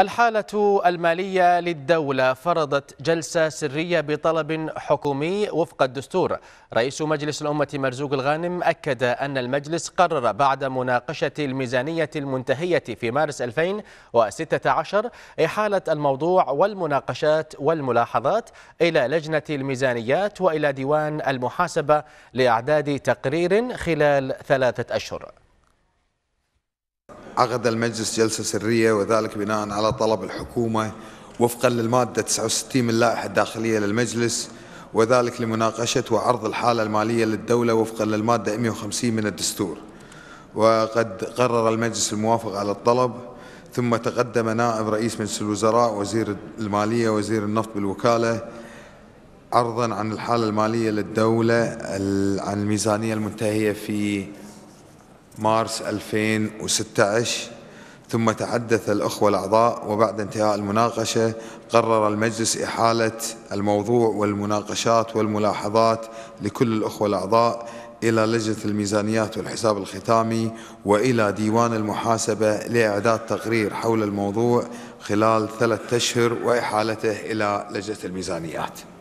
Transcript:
الحالة المالية للدولة فرضت جلسة سرية بطلب حكومي وفق الدستور رئيس مجلس الأمة مرزوق الغانم أكد أن المجلس قرر بعد مناقشة الميزانية المنتهية في مارس 2016 إحالة الموضوع والمناقشات والملاحظات إلى لجنة الميزانيات وإلى ديوان المحاسبة لإعداد تقرير خلال ثلاثة أشهر عقد المجلس جلسة سرية وذلك بناء على طلب الحكومة وفقا للمادة 69 من اللائحة الداخلية للمجلس وذلك لمناقشة وعرض الحالة المالية للدولة وفقا للمادة 150 من الدستور وقد قرر المجلس الموافق على الطلب ثم تقدم نائب رئيس مجلس الوزراء وزير المالية وزير النفط بالوكالة عرضا عن الحالة المالية للدولة عن الميزانية المنتهية في مارس 2016 ثم تحدث الأخوة الأعضاء وبعد انتهاء المناقشة قرر المجلس إحالة الموضوع والمناقشات والملاحظات لكل الأخوة الأعضاء إلى لجنة الميزانيات والحساب الختامي وإلى ديوان المحاسبة لإعداد تقرير حول الموضوع خلال ثلاثة أشهر وإحالته إلى لجنة الميزانيات